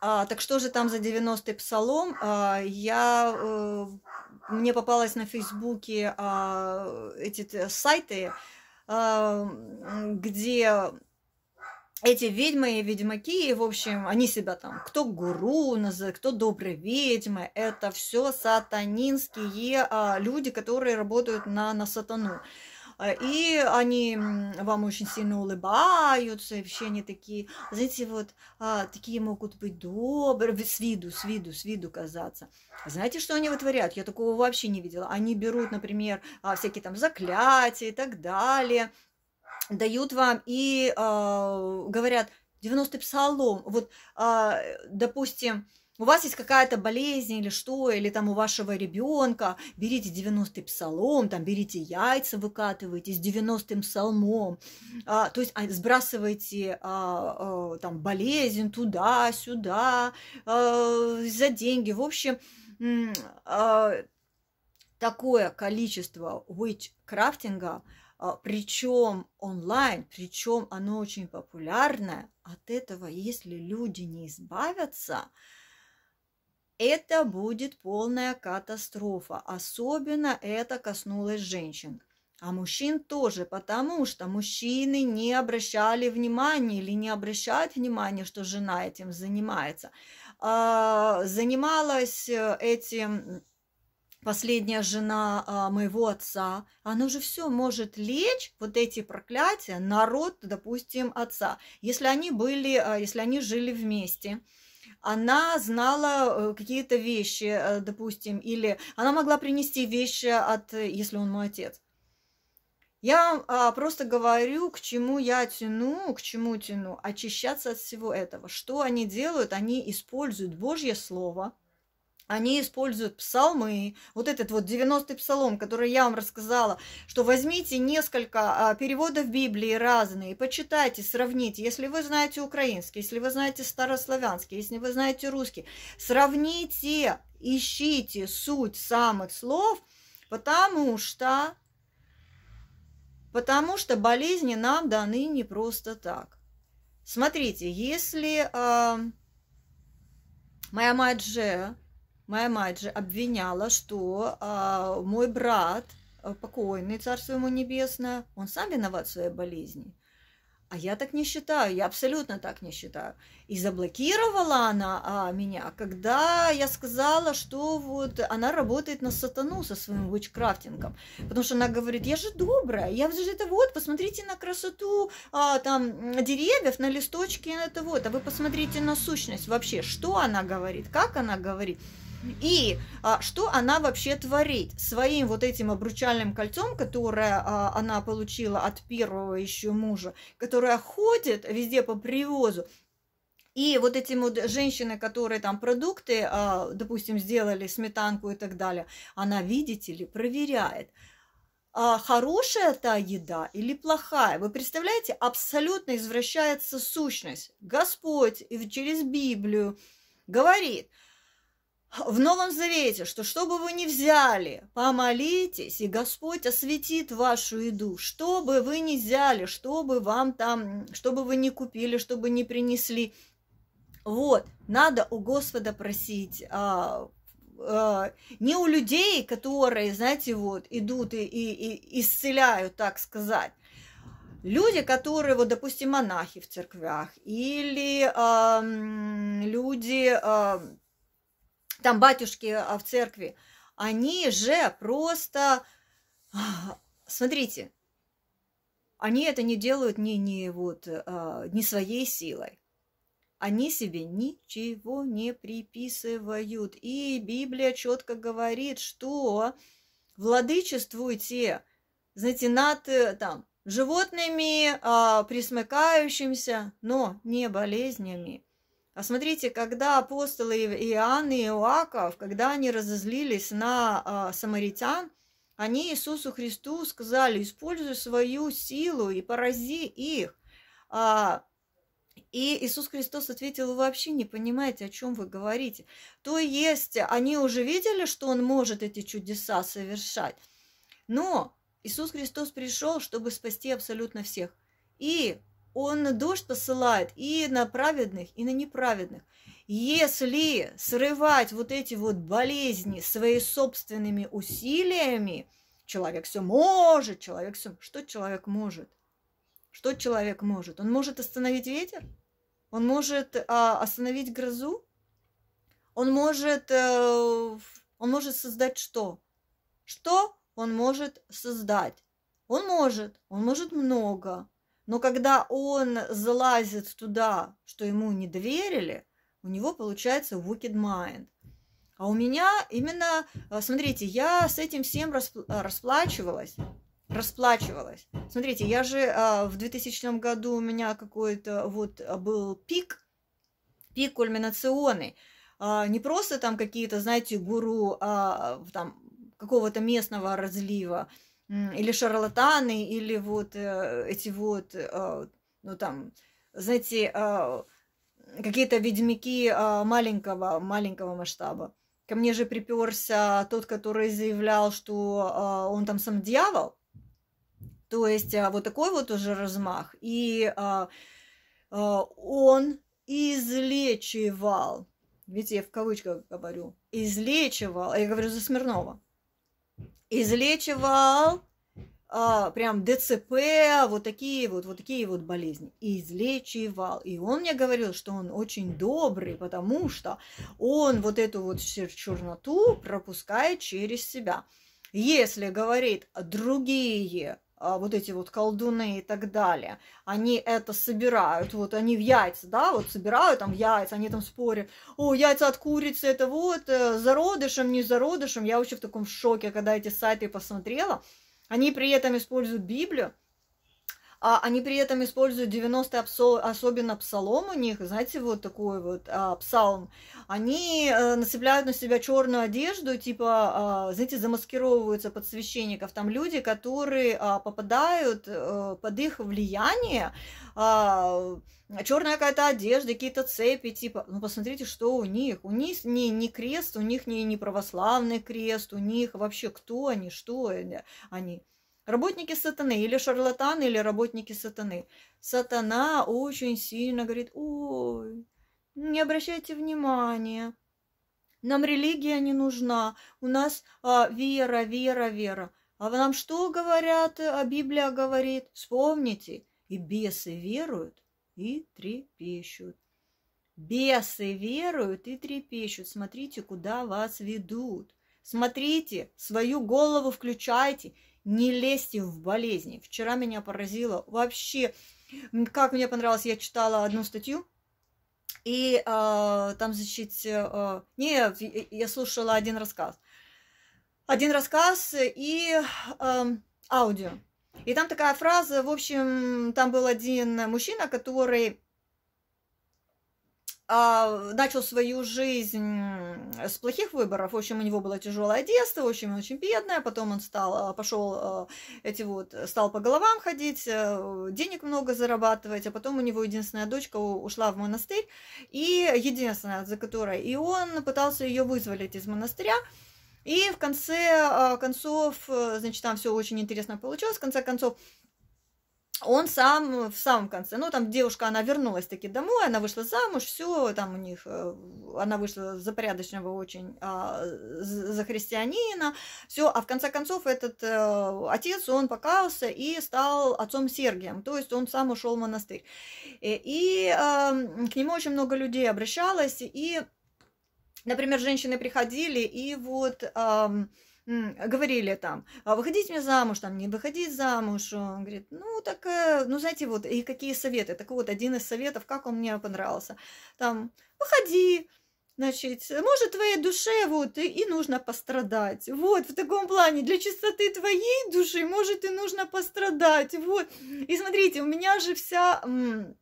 А, так что же там за 90-й псалом? А, я, э, мне попалось на Фейсбуке а, эти сайты, а, где эти ведьмы и ведьмаки, в общем, они себя там, кто гуру называют, кто добрые ведьмы, это все сатанинские а, люди, которые работают на, на сатану. А, и они вам очень сильно улыбаются, вообще они такие, знаете, вот а, такие могут быть добрые, с виду, с виду, с виду казаться. Знаете, что они вытворяют? Я такого вообще не видела. Они берут, например, а, всякие там заклятия и так далее, дают вам и говорят, 90 псалом, вот, допустим, у вас есть какая-то болезнь или что, или там у вашего ребенка, берите 90-й псалом, там берите яйца, выкатывайте с 90-м псалмом, а, то есть а, сбрасывайте а, а, там болезнь туда-сюда а, за деньги. В общем, а, такое количество витч а, причем онлайн, причем оно очень популярное, от этого, если люди не избавятся, это будет полная катастрофа. Особенно это коснулось женщин. А мужчин тоже, потому что мужчины не обращали внимания или не обращают внимания, что жена этим занимается. А, занималась э, этим последняя жена а, моего отца, она уже все может лечь, вот эти проклятия, народ, допустим, отца, если они были, э, если они жили вместе она знала э, какие-то вещи, э, допустим, или она могла принести вещи от, э, если он мой отец. Я а, просто говорю, к чему я тяну, к чему тяну, очищаться от всего этого. Что они делают? Они используют Божье Слово – они используют псалмы. Вот этот вот 90-й псалом, который я вам рассказала, что возьмите несколько а, переводов Библии разные, почитайте, сравните. Если вы знаете украинский, если вы знаете старославянский, если вы знаете русский, сравните, ищите суть самых слов, потому что, потому что болезни нам даны не просто так. Смотрите, если э, моя мать же моя мать же обвиняла, что а, мой брат, э, покойный, царство ему небесное, он сам виноват в своей болезни. А я так не считаю, я абсолютно так не считаю. И заблокировала она а, меня, когда я сказала, что вот она работает на сатану со своим витчкрафтингом. Потому что она говорит, я же добрая, я же это вот, посмотрите на красоту а, там деревьев, на листочки, это вот. А вы посмотрите на сущность вообще, что она говорит, как она говорит. И а, что она вообще творит? Своим вот этим обручальным кольцом, которое а, она получила от первого еще мужа, которое ходит везде по привозу, и вот эти вот женщины, которые там продукты, а, допустим, сделали сметанку и так далее, она, видите ли, проверяет, а хорошая та еда или плохая. Вы представляете, абсолютно извращается сущность. Господь и через Библию говорит – в Новом Завете, что что бы вы ни взяли, помолитесь, и Господь осветит вашу еду. Что бы вы ни взяли, что бы вам там, что бы вы ни купили, что бы ни принесли. Вот, надо у Господа просить, а, а, не у людей, которые, знаете, вот, идут и, и, и исцеляют, так сказать, люди, которые, вот, допустим, монахи в церквях, или э, люди, э, там батюшки а, в церкви, они же просто, а, смотрите, они это не делают ни не, вот, а, не своей силой. Они себе ничего не приписывают. И Библия четко говорит, что владычествуйте, знаете, над э, там, животными, присмыкающимся, но не болезнями. А смотрите, когда апостолы Иоанн и Иоаков, когда они разозлились на а, самаритян, они Иисусу Христу сказали, используй свою силу и порази их. А, и Иисус Христос ответил, вы вообще не понимаете, о чем вы говорите. То есть они уже видели, что он может эти чудеса совершать. Но Иисус Христос пришел, чтобы спасти абсолютно всех. И он дождь посылает и на праведных, и на неправедных. Если срывать вот эти вот болезни своими собственными усилиями, человек все может, человек все... Что человек может? Что человек может? Он может остановить ветер? Он может а, остановить грозу? Он может... А, он может создать что? Что он может создать? Он может. Он может много. Но когда он залазит туда, что ему не доверили, у него получается wicked mind. А у меня именно, э, смотрите, я с этим всем э, расплачивалась расплачивалась. Смотрите, я же э, в 2000 году у меня какой-то вот был пик, пик кульминационный. А, не просто там какие-то, знаете, гуру а, там какого-то местного разлива, или шарлатаны, или вот э, эти вот, э, ну там, знаете, э, какие-то ведьмики маленького, маленького масштаба. Ко мне же приперся тот, который заявлял, что он там сам дьявол. То есть вот такой вот уже размах. И он излечивал, видите, я в кавычках говорю, излечивал, я говорю за Смирнова, излечивал а, прям ДЦП, вот такие вот, вот такие вот болезни. и Излечивал. И он мне говорил, что он очень добрый, потому что он вот эту вот черноту пропускает через себя. Если, говорит, другие а, вот эти вот колдуны и так далее, они это собирают, вот они в яйца, да, вот собирают там яйца, они там спорят, о, яйца от курицы, это вот э, зародышем, не зародышем, я вообще в таком шоке, когда эти сайты посмотрела, они при этом используют Библию, а они при этом используют 90 псал, особенно псалом у них, знаете, вот такой вот а, псалм. Они а, нацепляют на себя черную одежду, типа, а, знаете, замаскировываются под священников. Там люди, которые а, попадают а, под их влияние, а, черная какая-то одежда, какие-то цепи, типа, ну посмотрите, что у них. У них не, не крест, у них не, не православный крест, у них вообще кто они, что они. Работники сатаны, или шарлатаны, или работники сатаны. Сатана очень сильно говорит, ой, не обращайте внимания, нам религия не нужна, у нас а, вера, вера, вера. А нам что говорят, а Библия говорит? Вспомните, и бесы веруют, и трепещут. Бесы веруют и трепещут. Смотрите, куда вас ведут. Смотрите, свою голову включайте не лезьте в болезни. Вчера меня поразило вообще, как мне понравилось, я читала одну статью, и э, там, значит, э, а, не, я слушала один рассказ. Один рассказ и э, аудио. И там такая фраза, в общем, там был один мужчина, который а, начал свою жизнь с плохих выборов. В общем, у него было тяжелое детство, в общем, очень бедное. А потом он стал, а, пошел эти вот, стал по головам ходить, э, денег много зарабатывать. А потом у него единственная дочка ушла в монастырь, и единственная, за которой. И он пытался ее вызволить из монастыря. И в конце концов, э, значит, там все очень интересно получилось. В конце концов, он сам э, в самом конце, ну там девушка, она вернулась таки домой, она вышла замуж, все, там у них, э, она вышла за порядочного очень, а, за христианина, все, а в конце концов этот э, отец, он покаялся и стал отцом Сергием, то есть он сам ушел в монастырь. И, и к нему очень много людей обращалось, и, например, женщины приходили, и вот говорили там, «А выходить мне замуж, там, не выходить замуж. Он говорит, ну, так, э, ну, знаете, вот, и какие советы. Так вот, один из советов, как он мне понравился. Там, выходи, Значит, может, твоей душе вот и, и нужно пострадать. Вот, в таком плане, для чистоты твоей души, может, и нужно пострадать. Вот. И смотрите, у меня же вся... М-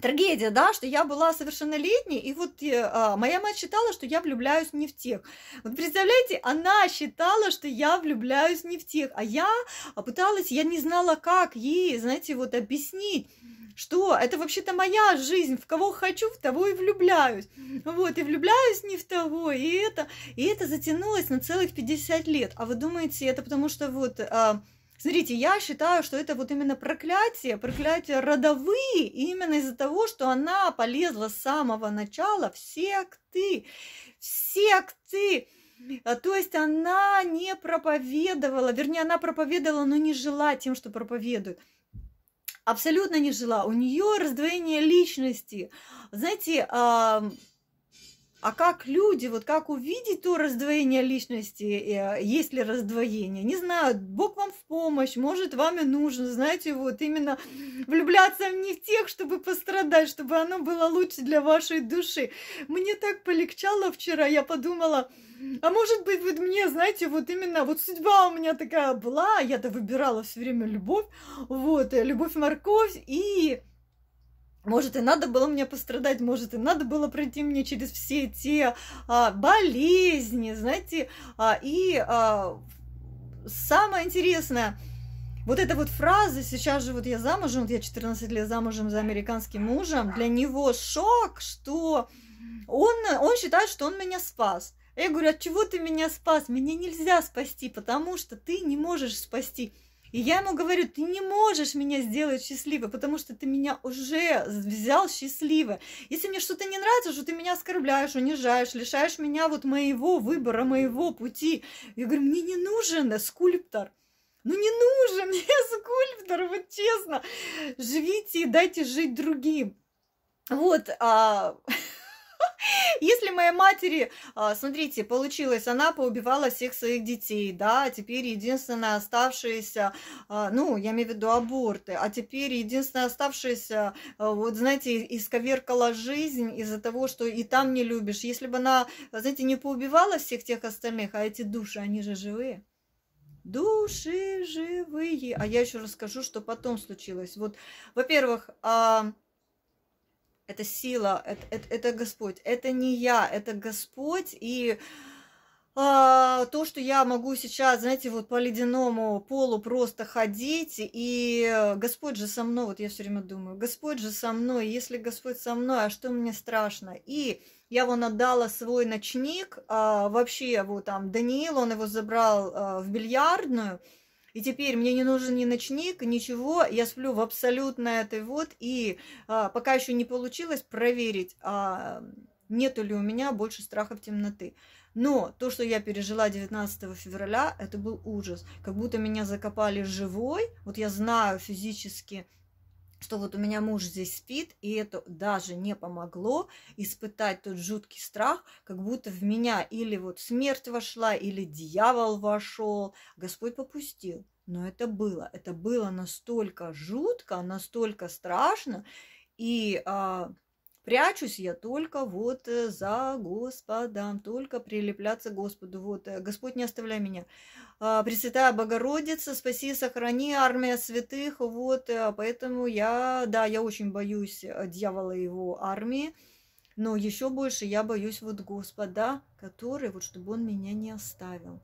трагедия, да, что я была совершеннолетней, и вот э, а, моя мать считала, что я влюбляюсь не в тех. Вот представляете, она считала, что я влюбляюсь не в тех, а я а, пыталась, я не знала, как ей, знаете, вот объяснить, что это вообще-то моя жизнь, в кого хочу, в того и влюбляюсь. Вот, и влюбляюсь не в того, и это, и это затянулось на целых 50 лет. А вы думаете, это потому что вот... Э, Смотрите, я считаю, что это вот именно проклятие, проклятие родовые, именно из-за того, что она полезла с самого начала в секты, в секты. Э, то есть она не проповедовала, вернее, она проповедовала, но не жила тем, что проповедует абсолютно не жила. У нее раздвоение личности. Знаете, а как люди, вот как увидеть то раздвоение личности, э, есть ли раздвоение? Не знаю, Бог вам в помощь, может, вам и нужно, знаете, вот именно влюбляться не в тех, чтобы пострадать, чтобы оно было лучше для вашей души. Мне так полегчало вчера, я подумала, а может быть, вот мне, знаете, вот именно, вот судьба у меня такая была, я-то выбирала все время любовь, вот, э, любовь-морковь, и может, и надо было мне пострадать, может, и надо было пройти мне через все те а, болезни, знаете. А, и а, самое интересное, вот эта вот фраза, сейчас же вот я замужем, вот я 14 лет замужем за американским мужем, для него шок, что он, он считает, что он меня спас. Я говорю, от чего ты меня спас? Меня нельзя спасти, потому что ты не можешь спасти. И я ему говорю, ты не можешь меня сделать счастливой, потому что ты меня уже взял счастливой. Если мне что-то не нравится, что ты меня оскорбляешь, унижаешь, лишаешь меня вот моего выбора, моего пути. Я говорю, мне не нужен скульптор. Ну не нужен мне скульптор, вот честно. Живите и дайте жить другим. Вот, а... Если моей матери, а, смотрите, получилось, она поубивала всех своих детей, да, а теперь единственное оставшееся, ну, я имею в виду аборты, а теперь единственное оставшееся, а, вот, знаете, исковеркала жизнь из-за того, что и там не любишь. Если бы она, знаете, не поубивала всех тех остальных, а эти души, они же живые. Души живые. А я еще расскажу, что потом случилось. Вот, во-первых, а, это сила, это, это, это Господь, это не я, это Господь, и а, то, что я могу сейчас, знаете, вот по ледяному полу просто ходить, и Господь же со мной, вот я все время думаю, Господь же со мной, если Господь со мной, а что мне страшно? И я вон отдала свой ночник, а, вообще, вот там, Даниил, он его забрал а, в бильярдную, и теперь мне не нужен ни ночник, ничего. Я сплю в абсолютно этой вот. И а, пока еще не получилось проверить, а, нету ли у меня больше страхов темноты. Но то, что я пережила 19 февраля, это был ужас. Как будто меня закопали живой. Вот я знаю физически, что вот у меня муж здесь спит, и это даже не помогло испытать тот жуткий страх, как будто в меня или вот смерть вошла, или дьявол вошел. Господь попустил. Но это было. Это было настолько жутко, настолько страшно. И а, Прячусь я только вот э, за Господом, только прилепляться Господу. Вот, э, Господь, не оставляй меня. А, Пресвятая Богородица, спаси, сохрани, армия святых. Вот, э, поэтому я, да, я очень боюсь дьявола и его армии. Но еще больше я боюсь вот Господа, который, вот чтобы он меня не оставил.